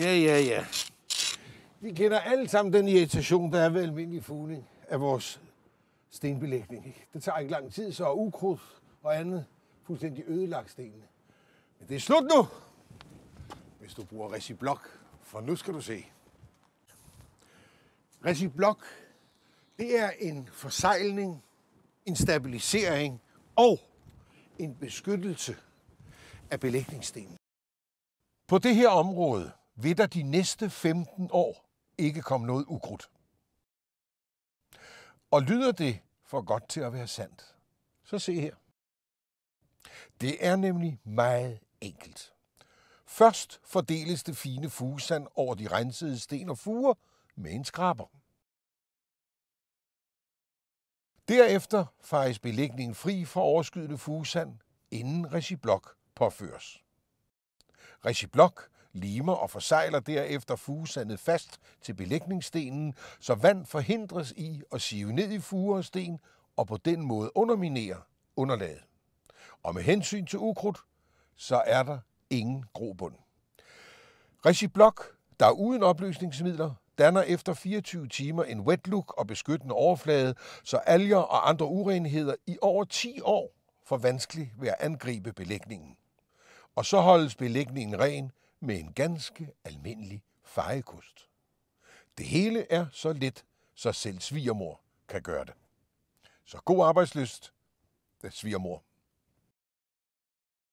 Ja, ja, ja. Vi kender alle sammen den irritation, der er ved almindelig fugling af vores stenbelægning. Ikke? Det tager ikke lang tid, så er ukrudt og andet fuldstændig ødelagt stenene. Men det er slut nu, hvis du bruger Resiblok, for nu skal du se. Resiblok, det er en forsejling, en stabilisering og en beskyttelse af belægningsstenen. På det her område, vil der de næste 15 år ikke komme noget ukrudt. Og lyder det for godt til at være sandt, så se her. Det er nemlig meget enkelt. Først fordeles det fine fugesand over de rensede sten og fuger med en skraber. Derefter fares belægningen fri for overskydende fugesand, inden Regiblok påføres. Regiblok limer og forsejler derefter fugesandet fast til belægningsstenen, så vand forhindres i at sive ned i fuger og sten og på den måde underminere underlaget. Og med hensyn til ukrudt, så er der ingen grobund. Reciblok, der er uden opløsningsmidler, danner efter 24 timer en wet look og beskyttende overflade, så alger og andre urenheder i over 10 år får vanskelig ved at angribe belægningen. Og så holdes belægningen ren med en ganske almindelig fejekost. Det hele er så let, så selv svigermor kan gøre det. Så god arbejdsløst, svigermor.